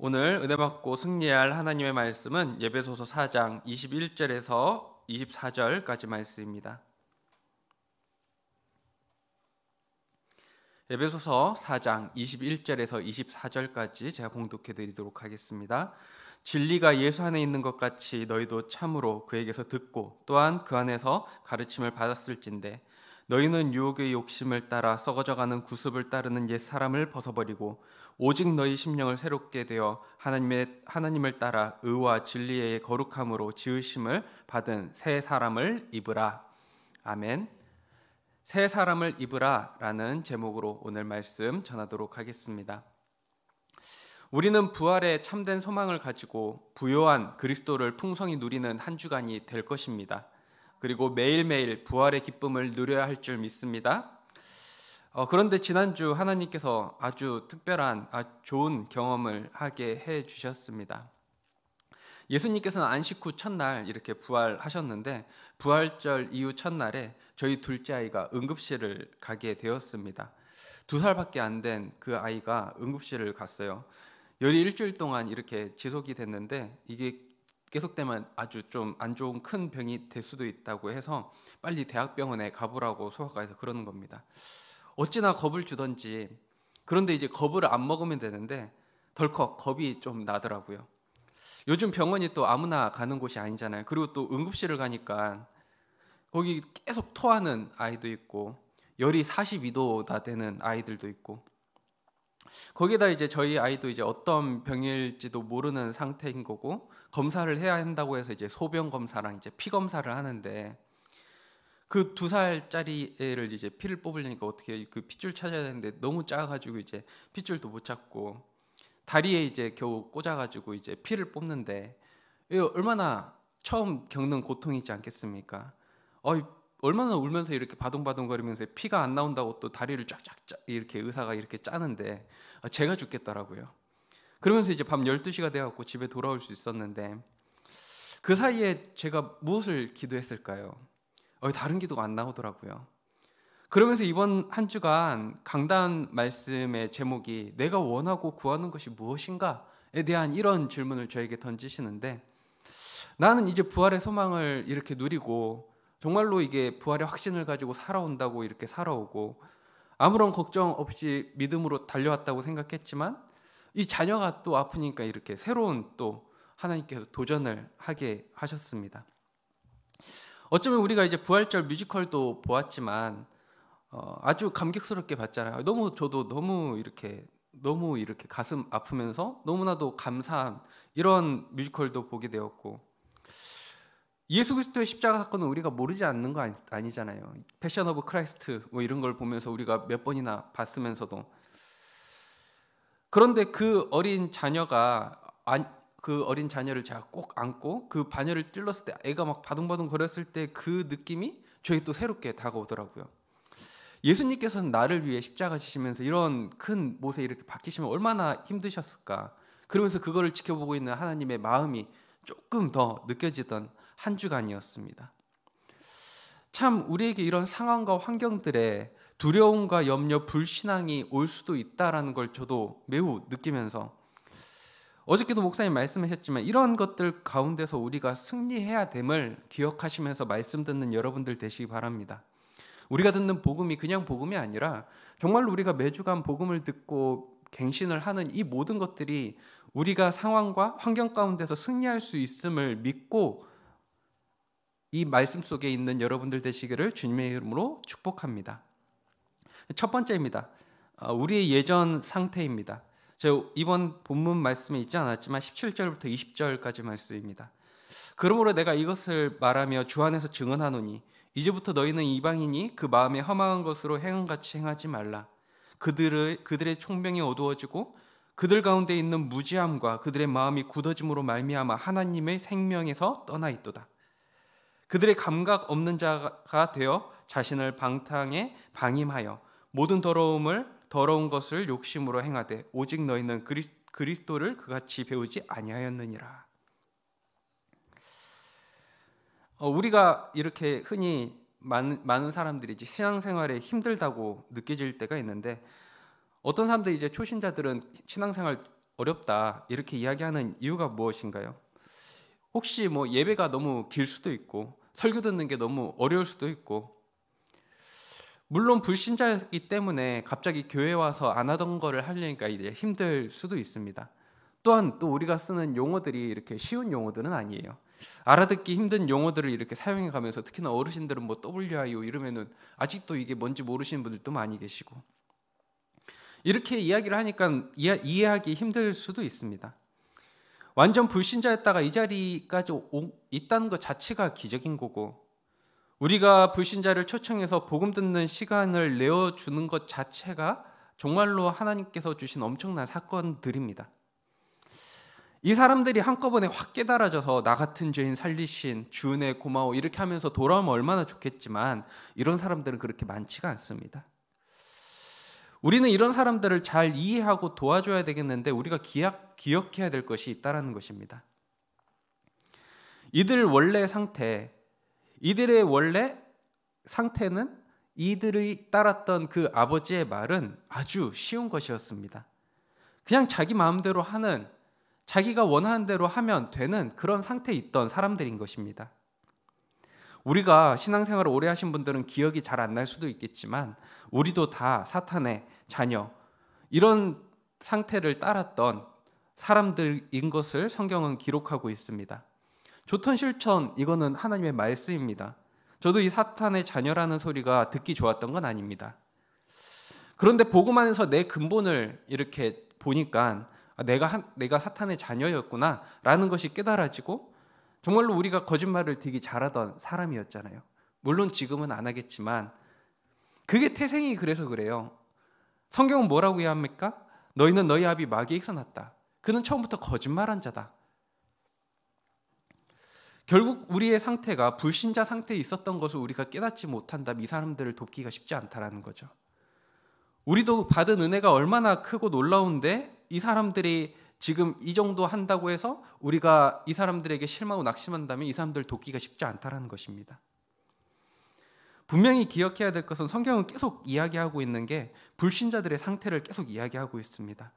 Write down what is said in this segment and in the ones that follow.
오늘 은혜 받고 승리할 하나님의 말씀은 예배소서 4장 21절에서 24절까지 말씀입니다. 예배소서 4장 21절에서 24절까지 제가 공독해 드리도록 하겠습니다. 진리가 예수 안에 있는 것 같이 너희도 참으로 그에게서 듣고 또한 그 안에서 가르침을 받았을진데 너희는 유혹의 욕심을 따라 썩어져가는 구습을 따르는 옛 사람을 벗어버리고 오직 너희 심령을 새롭게 되어 하나님의 하나님을 따라 의와 진리의 거룩함으로 지으심을 받은 새 사람을 입으라. 아멘. 새 사람을 입으라라는 제목으로 오늘 말씀 전하도록 하겠습니다. 우리는 부활의 참된 소망을 가지고 부요한 그리스도를 풍성히 누리는 한 주간이 될 것입니다. 그리고 매일매일 부활의 기쁨을 누려야 할 줄 믿습니다. 어, 그런데 지난주 하나님께서 아주 특별한 아, 좋은 경험을 하게 해 주셨습니다. 예수님께서는 안식 후 첫날 이렇게 부활하셨는데 부활절 이후 첫날에 저희 둘째 아이가 응급실을 가게 되었습니다. 두 살밖에 안 된 그 아이가 응급실을 갔어요. 열이 일주일 동안 이렇게 지속이 됐는데 이게 계속되면 아주 좀 안 좋은 큰 병이 될 수도 있다고 해서 빨리 대학병원에 가보라고 소아과에서 그러는 겁니다. 어찌나 겁을 주던지 그런데 이제 겁을 안 먹으면 되는데 덜컥 겁이 좀 나더라고요. 요즘 병원이 또 아무나 가는 곳이 아니잖아요. 그리고 또 응급실을 가니까 거기 계속 토하는 아이도 있고 열이 42도나 되는 아이들도 있고 거기다 이제 저희 아이도 이제 어떤 병일지도 모르는 상태인 거고 검사를 해야 한다고 해서 이제 소변 검사랑 이제 피 검사를 하는데 그두 살짜리 를 이제 피를 뽑으려니까 어떻게 그 핏줄 찾아야 되는데 너무 작아가지고 이제 핏줄도 못 찾고 다리에 이제 겨우 꽂아가지고 이제 피를 뽑는데 이 얼마나 처음 겪는 고통이지 않겠습니까? 어, 얼마나 울면서 이렇게 바동바동거리면서 피가 안 나온다고 또 다리를 쫙쫙 이렇게 의사가 이렇게 짜는데 아, 제가 죽겠더라고요. 그러면서 이제 밤 12시가 돼 갖고 집에 돌아올 수 있었는데 그 사이에 제가 무엇을 기도했을까요? 다른 기도가 안 나오더라고요. 그러면서 이번 한 주간 강단 말씀의 제목이 내가 원하고 구하는 것이 무엇인가에 대한 이런 질문을 저에게 던지시는데 나는 이제 부활의 소망을 이렇게 누리고 정말로 이게 부활의 확신을 가지고 살아온다고 이렇게 살아오고 아무런 걱정 없이 믿음으로 달려왔다고 생각했지만 이 자녀가 또 아프니까 이렇게 새로운 또 하나님께서 도전을 하게 하셨습니다. 어쩌면 우리가 이제 부활절 뮤지컬도 보았지만 어, 아주 감격스럽게 봤잖아요. 너무 저도 너무 이렇게 너무 이렇게 가슴 아프면서 너무나도 감사한 이런 뮤지컬도 보게 되었고 예수 그리스도의 십자가 사건은 우리가 모르지 않는 거 아니, 잖아요 패션 오브 크라이스트 뭐 이런 걸 보면서 우리가 몇 번이나 봤으면서도 그런데 그 어린 자녀가 그 어린 자녀를 제가 꼭 안고 그 반열을 찔렀을 때 애가 막 바둥바둥 거렸을 때 그 느낌이 저에게 또 새롭게 다가오더라고요. 예수님께서는 나를 위해 십자가 지시면서 이런 큰 못에 이렇게 박히시면 얼마나 힘드셨을까. 그러면서 그거를 지켜보고 있는 하나님의 마음이 조금 더 느껴지던 한 주간이었습니다. 참 우리에게 이런 상황과 환경들에 두려움과 염려, 불신앙이 올 수도 있다라는 걸 저도 매우 느끼면서 어저께도 목사님 말씀하셨지만 이런 것들 가운데서 우리가 승리해야 됨을 기억하시면서 말씀 듣는 여러분들 되시기 바랍니다. 우리가 듣는 복음이 그냥 복음이 아니라 정말로 우리가 매주간 복음을 듣고 갱신을 하는 이 모든 것들이 우리가 상황과 환경 가운데서 승리할 수 있음을 믿고 이 말씀 속에 있는 여러분들 되시기를 주님의 이름으로 축복합니다. 첫 번째입니다. 어, 우리의 예전 상태입니다. 제 이번 본문 말씀에 있지 않았지만 17절부터 20절까지 말씀입니다. 그러므로 내가 이것을 말하며 주 안에서 증언하노니 이제부터 너희는 이방인이 그 마음에 허망한 것으로 행함같이 행하지 말라. 그들의 그들의 총명이 어두워지고 그들 가운데 있는 무지함과 그들의 마음이 굳어짐으로 말미암아 하나님의 생명에서 떠나 있도다. 그들의 감각 없는 자가 되어 자신을 방탕에 방임하여 모든 더러움을 더러운 것을 욕심으로 행하되 오직 너희는 그리스, 그리스도를 그같이 배우지 아니하였느니라. 어, 우리가 이렇게 흔히 많은, 많은 사람들이 이제 신앙생활에 힘들다고 느껴질 때가 있는데 어떤 사람들 이제 초신자들은 신앙생활 어렵다 이렇게 이야기하는 이유가 무엇인가요? 혹시 뭐 예배가 너무 길 수도 있고 설교 듣는 게 너무 어려울 수도 있고 물론 불신자였기 때문에 갑자기 교회 와서 안 하던 거를 하려니까 이제 힘들 수도 있습니다. 또한 또 우리가 쓰는 용어들이 이렇게 쉬운 용어들은 아니에요. 알아듣기 힘든 용어들을 이렇게 사용해 가면서 특히나 어르신들은 뭐 WIO 이러면은 아직도 이게 뭔지 모르시는 분들도 많이 계시고 이렇게 이야기를 하니까 이해하기 힘들 수도 있습니다. 완전 불신자였다가 이 자리까지 오, 있다는 것 자체가 기적인 거고 우리가 불신자를 초청해서 복음 듣는 시간을 내어 주는 것 자체가 정말로 하나님께서 주신 엄청난 사건들입니다. 이 사람들이 한꺼번에 확 깨달아져서 나 같은 죄인 살리신 주은혜 고마워 이렇게 하면서 돌아오면 얼마나 좋겠지만 이런 사람들은 그렇게 많지가 않습니다. 우리는 이런 사람들을 잘 이해하고 도와줘야 되겠는데 우리가 기약, 기억해야 될 것이 있다라는 것입니다. 이들 원래 상태 이들의 원래 상태는 이들이 따랐던 그 아버지의 말은 아주 쉬운 것이었습니다. 그냥 자기 마음대로 하는 자기가 원하는 대로 하면 되는 그런 상태에 있던 사람들인 것입니다. 우리가 신앙생활을 오래 하신 분들은 기억이 잘 안 날 수도 있겠지만 우리도 다 사탄의 자녀 이런 상태를 따랐던 사람들인 것을 성경은 기록하고 있습니다. 좋던 실천 이거는 하나님의 말씀입니다. 저도 이 사탄의 자녀라는 소리가 듣기 좋았던 건 아닙니다. 그런데 복음 안에서 내 근본을 이렇게 보니까 아, 내가 한, 내가 사탄의 자녀였구나라는 것이 깨달아지고 정말로 우리가 거짓말을 되게 잘하던 사람이었잖아요. 물론 지금은 안 하겠지만 그게 태생이 그래서 그래요. 성경은 뭐라고 해야 합니까? 너희는 너희 아비 마귀에게서 났다. 그는 처음부터 거짓말한 자다. 결국 우리의 상태가 불신자 상태에 있었던 것을 우리가 깨닫지 못한다. 이 사람들을 돕기가 쉽지 않다라는 거죠. 우리도 받은 은혜가 얼마나 크고 놀라운데 이 사람들이 지금 이 정도 한다고 해서 우리가 이 사람들에게 실망하고 낙심한다면 이 사람들 돕기가 쉽지 않다라는 것입니다. 분명히 기억해야 될 것은 성경은 계속 이야기하고 있는 게 불신자들의 상태를 계속 이야기하고 있습니다.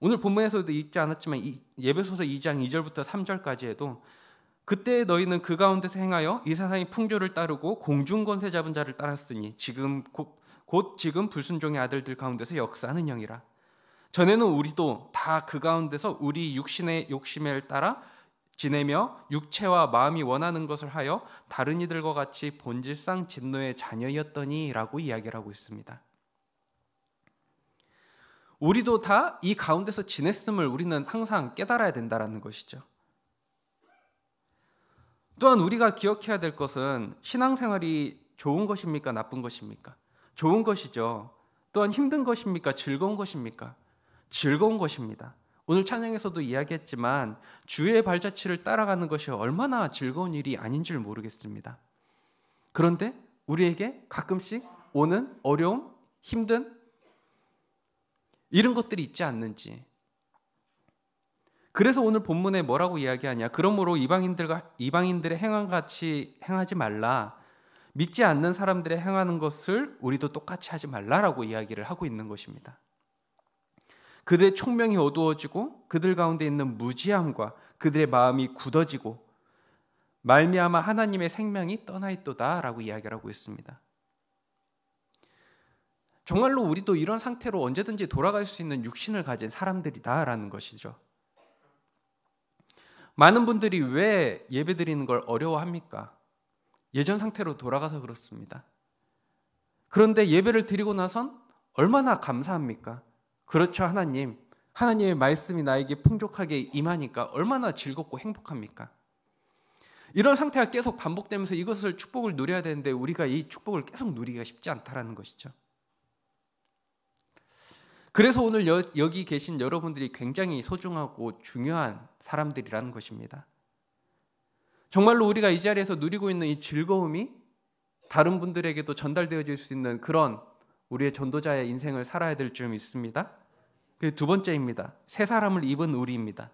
오늘 본문에서도 읽지 않았지만 예배소서 2장 2절부터 3절까지에도 그때 너희는 그 가운데서 행하여 이 세상의 풍조를 따르고 공중 권세 잡은 자를 따랐으니 지금 곧, 곧 지금 불순종의 아들들 가운데서 역사하는 영이라. 전에는 우리도 다 그 가운데서 우리 육신의 욕심에 따라 지내며 육체와 마음이 원하는 것을 하여 다른 이들과 같이 본질상 진노의 자녀였더니라고 이야기를 하고 있습니다. 우리도 다 이 가운데서 지냈음을 우리는 항상 깨달아야 된다라는 것이죠. 또한 우리가 기억해야 될 것은 신앙생활이 좋은 것입니까? 나쁜 것입니까? 좋은 것이죠. 또한 힘든 것입니까? 즐거운 것입니까? 즐거운 것입니다. 오늘 찬양에서도 이야기했지만 주의 발자취를 따라가는 것이 얼마나 즐거운 일이 아닌 줄 모르겠습니다. 그런데 우리에게 가끔씩 오는 어려움, 힘든 이런 것들이 있지 않는지 그래서 오늘 본문에 뭐라고 이야기하냐? 그러므로 이방인들과 이방인들의 행함 같이 행하지 말라. 믿지 않는 사람들의 행하는 것을 우리도 똑같이 하지 말라라고 이야기를 하고 있는 것입니다. 그들의 총명이 어두워지고 그들 가운데 있는 무지함과 그들의 마음이 굳어지고 말미암아 하나님의 생명이 떠나 있도다라고 이야기 하고 있습니다. 정말로 우리도 이런 상태로 언제든지 돌아갈 수 있는 육신을 가진 사람들이다라는 것이죠. 많은 분들이 왜 예배 드리는 걸 어려워합니까? 예전 상태로 돌아가서 그렇습니다. 그런데 예배를 드리고 나선 얼마나 감사합니까? 그렇죠, 하나님. 하나님의 말씀이 나에게 풍족하게 임하니까 얼마나 즐겁고 행복합니까? 이런 상태가 계속 반복되면서 이것을 축복을 누려야 되는데 우리가 이 축복을 계속 누리기가 쉽지 않다라는 것이죠. 그래서 오늘 여, 여기 계신 여러분들이 굉장히 소중하고 중요한 사람들이라는 것입니다. 정말로 우리가 이 자리에서 누리고 있는 이 즐거움이 다른 분들에게도 전달되어질 수 있는 그런 우리의 전도자의 인생을 살아야 될줄있습니다두 번째입니다. 새 사람을 입은 우리입니다.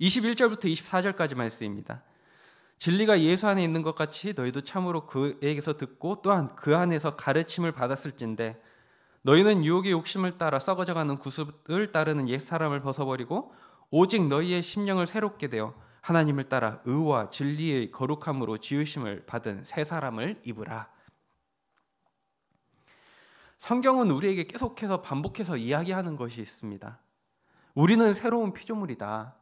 21절부터 24절까지 말씀입니다. 진리가 예수 안에 있는 것 같이 너희도 참으로 그에게서 듣고 또한 그 안에서 가르침을 받았을진데 너희는 유혹의 욕심을 따라 썩어져가는 구습을 따르는 옛 사람을 벗어버리고 오직 너희의 심령을 새롭게 되어 하나님을 따라 의와 진리의 거룩함으로 지으심을 받은 새 사람을 입으라. 성경은 우리에게 계속해서 반복해서 이야기하는 것이 있습니다. 우리는 새로운 피조물이다.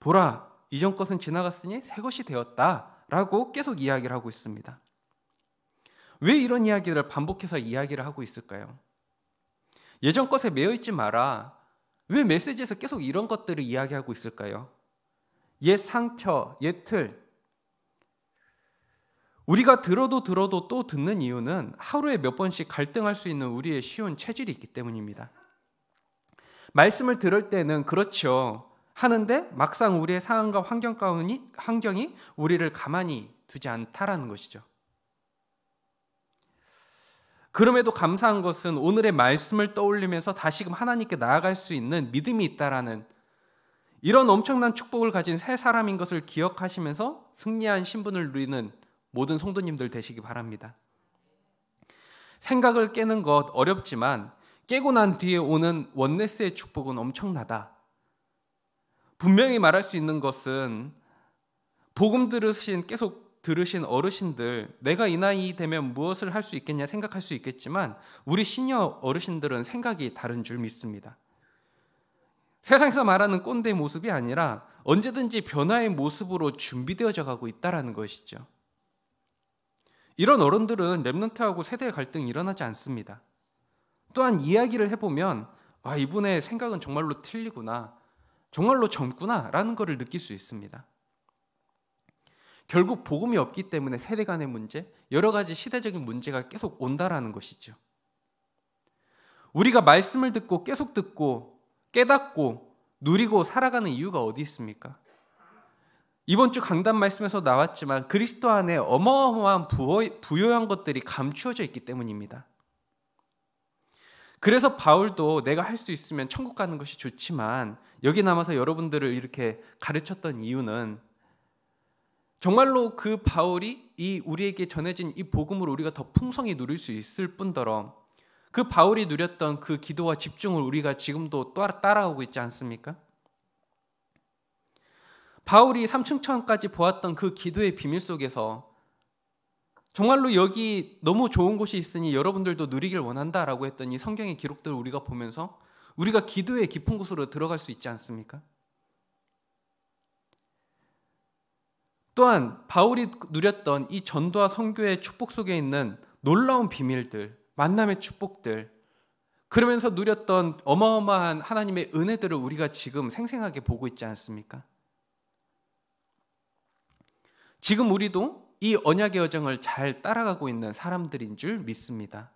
보라, 이전 것은 지나갔으니 새 것이 되었다. 라고 계속 이야기를 하고 있습니다. 왜 이런 이야기를 반복해서 이야기를 하고 있을까요? 예전 것에 매여 있지 마라. 왜 메시지에서 계속 이런 것들을 이야기하고 있을까요? 옛 상처, 옛 틀. 우리가 들어도 들어도 또 듣는 이유는 하루에 몇 번씩 갈등할 수 있는 우리의 쉬운 체질이 있기 때문입니다. 말씀을 들을 때는 그렇죠. 하는데 막상 우리의 상황과 환경 가운이, 환경이 우리를 가만히 두지 않다라는 것이죠. 그럼에도 감사한 것은 오늘의 말씀을 떠올리면서 다시금 하나님께 나아갈 수 있는 믿음이 있다라는 이런 엄청난 축복을 가진 새 사람인 것을 기억하시면서 승리한 신분을 누리는 모든 성도님들 되시기 바랍니다. 생각을 깨는 것 어렵지만 깨고 난 뒤에 오는 원네스의 축복은 엄청나다. 분명히 말할 수 있는 것은 복음 들으신 계속 들으신 어르신들 내가 이 나이 되면 무엇을 할 수 있겠냐 생각할 수 있겠지만 우리 시녀어르신들은 생각이 다른 줄 믿습니다. 세상에서 말하는 꼰대 모습이 아니라 언제든지 변화의 모습으로 준비되어져 가고 있다라는 것이죠. 이런 어른들은 렘런트하고 세대의 갈등이 일어나지 않습니다. 또한 이야기를 해보면 아 이분의 생각은 정말로 틀리구나 정말로 젊구나라는 것을 느낄 수 있습니다. 결국 복음이 없기 때문에 세대 간의 문제, 여러 가지 시대적인 문제가 계속 온다라는 것이죠. 우리가 말씀을 듣고 계속 듣고 깨닫고 누리고 살아가는 이유가 어디 있습니까? 이번 주 강단 말씀에서 나왔지만 그리스도 안에 어마어마한 부여한 것들이 감추어져 있기 때문입니다. 그래서 바울도 내가 할 수 있으면 천국 가는 것이 좋지만 여기 남아서 여러분들을 이렇게 가르쳤던 이유는 정말로 그 바울이 이 우리에게 전해진 이 복음을 우리가 더 풍성히 누릴 수 있을 뿐더러 그 바울이 누렸던 그 기도와 집중을 우리가 지금도 따라오고 있지 않습니까? 바울이 3층천까지 보았던 그 기도의 비밀 속에서 정말로 여기 너무 좋은 곳이 있으니 여러분들도 누리길 원한다라고 했던 이 성경의 기록들을 우리가 보면서 우리가 기도의 깊은 곳으로 들어갈 수 있지 않습니까? 또한 바울이 누렸던 이 전도와 선교의 축복 속에 있는 놀라운 비밀들, 만남의 축복들, 그러면서 누렸던 어마어마한 하나님의 은혜들을 우리가 지금 생생하게 보고 있지 않습니까? 지금 우리도 이 언약의 여정을 잘 따라가고 있는 사람들인 줄 믿습니다.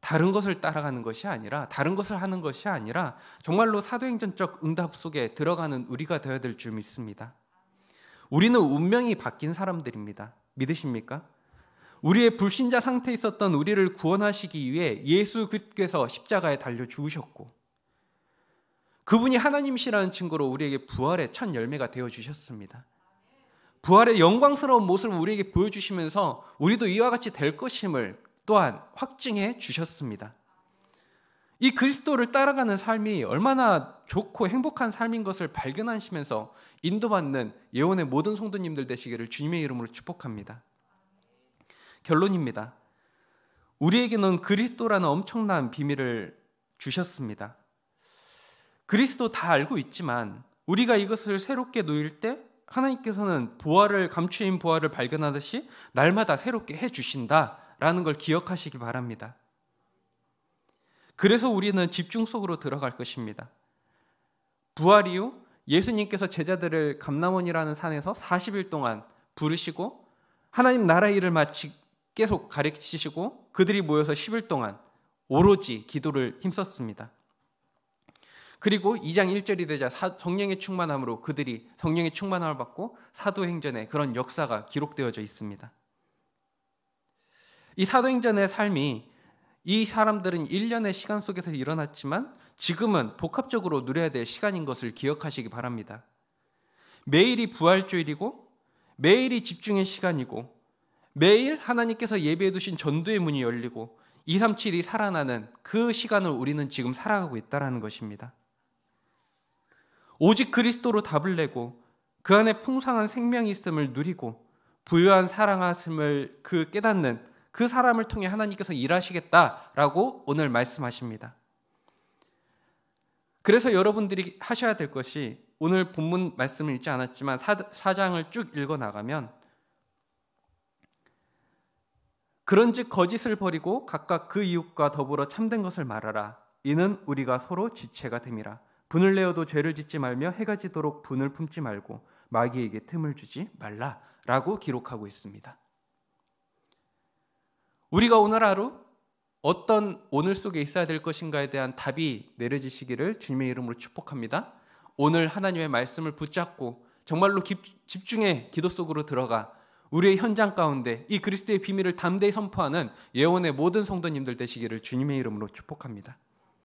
다른 것을 따라가는 것이 아니라 다른 것을 하는 것이 아니라 정말로 사도행전적 응답 속에 들어가는 우리가 되어야 될 줄 믿습니다. 우리는 운명이 바뀐 사람들입니다. 믿으십니까? 우리의 불신자 상태에 있었던 우리를 구원하시기 위해 예수 그께서 십자가에 달려 죽으셨고 그분이 하나님이시라는 증거로 우리에게 부활의 첫 열매가 되어 주셨습니다. 부활의 영광스러운 모습을 우리에게 보여주시면서 우리도 이와 같이 될 것임을 또한 확증해 주셨습니다. 이 그리스도를 따라가는 삶이 얼마나 좋고 행복한 삶인 것을 발견하시면서 인도받는 예원의 모든 성도님들 되시기를 주님의 이름으로 축복합니다. 결론입니다. 우리에게는 그리스도라는 엄청난 비밀을 주셨습니다. 그리스도 다 알고 있지만 우리가 이것을 새롭게 놓일 때 하나님께서는 부활을 감추인 부활을 발견하듯이 날마다 새롭게 해 주신다라는 걸 기억하시기 바랍니다. 그래서 우리는 집중 속으로 들어갈 것입니다. 부활 이후 예수님께서 제자들을 감나원이라는 산에서 40일 동안 부르시고 하나님 나라 일을 마치 계속 가르치시고 그들이 모여서 10일 동안 오로지 기도를 힘썼습니다. 그리고 2장 1절이 되자 성령의 충만함으로 그들이 성령의 충만함을 받고 사도행전에 그런 역사가 기록되어져 있습니다. 이 사도행전의 삶이 이 사람들은 1년의 시간 속에서 일어났지만 지금은 복합적으로 누려야 될 시간인 것을 기억하시기 바랍니다. 매일이 부활주일이고 매일이 집중의 시간이고 매일 하나님께서 예배해 두신 전도의 문이 열리고 237이 살아나는 그 시간을 우리는 지금 살아가고 있다는 것입니다. 오직 그리스도로 답을 내고 그 안에 풍성한 생명이 있음을 누리고 부유한 사랑하심을 그 깨닫는 그 사람을 통해 하나님께서 일하시겠다라고 오늘 말씀하십니다. 그래서 여러분들이 하셔야 될 것이 오늘 본문 말씀을 읽지 않았지만 사장을쭉 읽어 나가면 그런즉 거짓을 버리고 각각 그 이웃과 더불어 참된 것을 말하라 이는 우리가 서로 지체가 됨이라 분을 내어도 죄를 짓지 말며 해가 지도록 분을 품지 말고 마귀에게 틈을 주지 말라라고 기록하고 있습니다. 우리가 오늘 하루 어떤 오늘 속에 있어야 될 것인가에 대한 답이 내려지시기를 주님의 이름으로 축복합니다. 오늘 하나님의 말씀을 붙잡고 정말로 집중해 기도 속으로 들어가 우리의 현장 가운데 이 그리스도의 비밀을 담대히 선포하는 예원의 모든 성도님들 되시기를 주님의 이름으로 축복합니다.